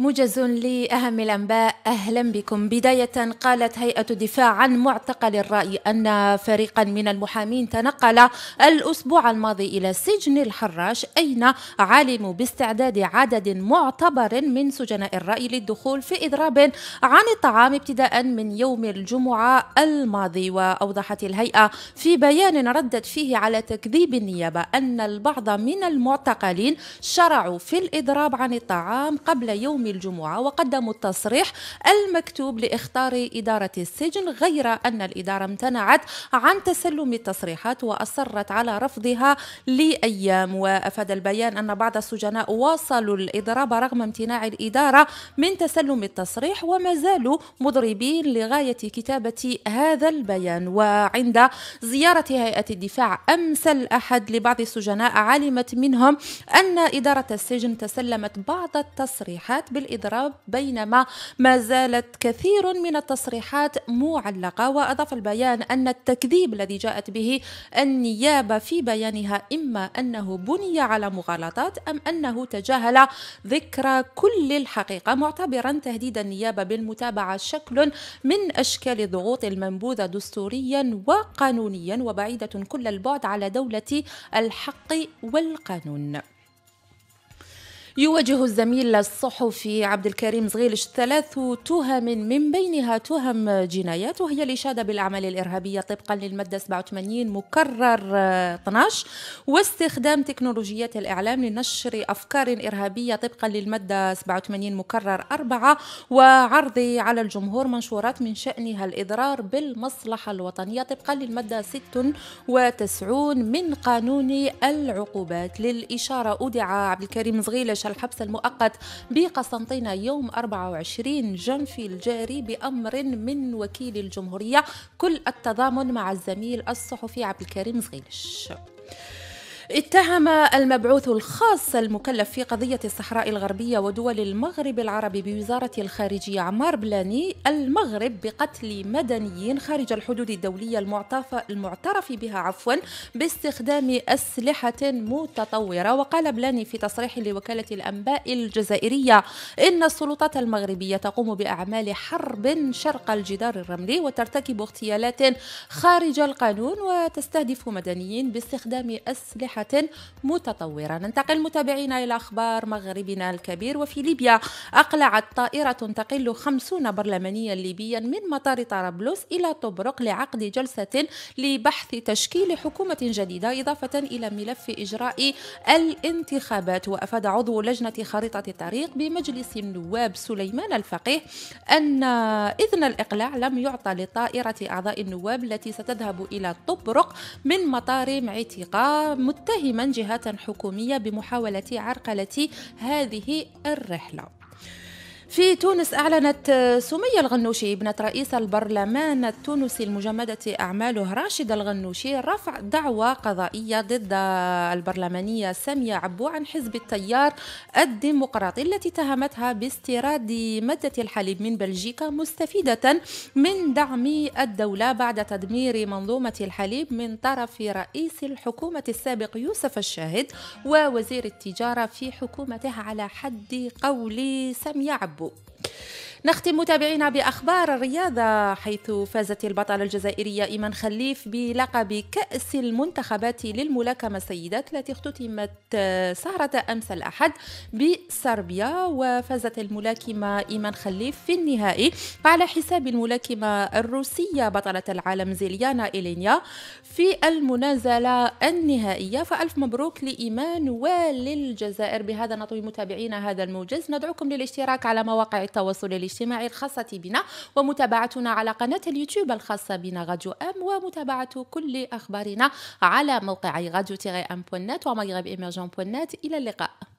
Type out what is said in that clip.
موجز لأهم الأنباء أهلا بكم بداية قالت هيئة الدفاع عن معتقل الرأي أن فريقا من المحامين تنقل الأسبوع الماضي إلى سجن الحراش أين علموا باستعداد عدد معتبر من سجناء الرأي للدخول في إضراب عن الطعام ابتداء من يوم الجمعة الماضي وأوضحت الهيئة في بيان ردت فيه على تكذيب النيابة أن البعض من المعتقلين شرعوا في الإضراب عن الطعام قبل يوم الجمعة وقدموا التصريح المكتوب لإخطار إدارة السجن غير أن الإدارة امتنعت عن تسلم التصريحات وأصرت على رفضها لأيام وأفاد البيان أن بعض السجناء واصلوا الإضراب رغم امتناع الإدارة من تسلم التصريح وما زالوا مضربين لغاية كتابة هذا البيان وعند زيارة هيئة الدفاع أمس الأحد لبعض السجناء علمت منهم أن إدارة السجن تسلمت بعض التصريحات بالإضراب بينما ما زالت كثير من التصريحات معلقة وأضاف البيان أن التكذيب الذي جاءت به النيابة في بيانها إما أنه بني على مغالطات أم أنه تجاهل ذكر كل الحقيقة معتبرا تهديد النيابة بالمتابعة شكل من أشكال الضغوط المنبوذة دستوريا وقانونيا وبعيدة كل البعد على دولة الحق والقانون يواجه الزميل الصحفي عبد الكريم زغيلش ثلاث تهم من بينها تهم جنايات وهي الإشادة بالأعمال الإرهابية طبقا للمادة 87 مكرر 12 واستخدام تكنولوجيات الإعلام لنشر أفكار إرهابية طبقا للمادة 87 مكرر 4 وعرض على الجمهور منشورات من شأنها الإضرار بالمصلحة الوطنية طبقا للمادة 96 من قانون العقوبات للإشارة أودع عبد الكريم زغيلش يناقش الحبس المؤقت بقسنطينة يوم 24 جنفي الجاري بأمر من وكيل الجمهورية كل التضامن مع الزميل الصحفي عبد الكريم زغيلش اتهم المبعوث الخاص المكلف في قضية الصحراء الغربية ودول المغرب العربي بوزارة الخارجية عمار بلاني المغرب بقتل مدنيين خارج الحدود الدولية المعترف بها عفوا باستخدام أسلحة متطورة وقال بلاني في تصريح لوكالة الأنباء الجزائرية إن السلطات المغربية تقوم بأعمال حرب شرق الجدار الرملي وترتكب اغتيالات خارج القانون وتستهدف مدنيين باستخدام أسلحة متطورة ننتقل متابعينا إلى أخبار مغربنا الكبير وفي ليبيا أقلعت طائرة تقل خمسون برلمانيا ليبيا من مطار طرابلس إلى طبرق لعقد جلسة لبحث تشكيل حكومة جديدة إضافة إلى ملف إجراء الانتخابات وأفاد عضو لجنة خريطة الطريق بمجلس النواب سليمان الفقيه أن إذن الإقلاع لم يعطى لطائرة أعضاء النواب التي ستذهب إلى طبرق من مطار معتقة متهما جهات حكومية بمحاولة عرقلة هذه الرحلة في تونس أعلنت سمية الغنوشي ابنة رئيس البرلمان التونسي المجمدة أعماله راشد الغنوشي رفع دعوى قضائية ضد البرلمانية سامية عبو عن حزب التيار الديمقراطي التي اتهمتها باستيراد مادة الحليب من بلجيكا مستفيدة من دعم الدولة بعد تدمير منظومة الحليب من طرف رئيس الحكومة السابق يوسف الشاهد ووزير التجارة في حكومته على حد قول سامية عبو Bon. نختم متابعينا بأخبار الرياضة حيث فازت البطلة الجزائرية إيمان خليف بلقب كأس المنتخبات للملاكمة السيدات التي اختتمت سهرة أمس الأحد بصربيا وفازت الملاكمة إيمان خليف في النهائي على حساب الملاكمة الروسية بطلة العالم زيليانا إلينيا في المنازلة النهائية فألف مبروك لإيمان وللجزائر بهذا نطوي متابعينا هذا الموجز ندعوكم للاشتراك على مواقع التواصل الاجتماعي الخاصة بنا ومتابعتنا على قناة اليوتيوب الخاصة بنا راديو أم ومتابعة كل أخبارنا على موقعي راديو تيغي أم بوينت ومغرب إيمرجون بوينت إلى اللقاء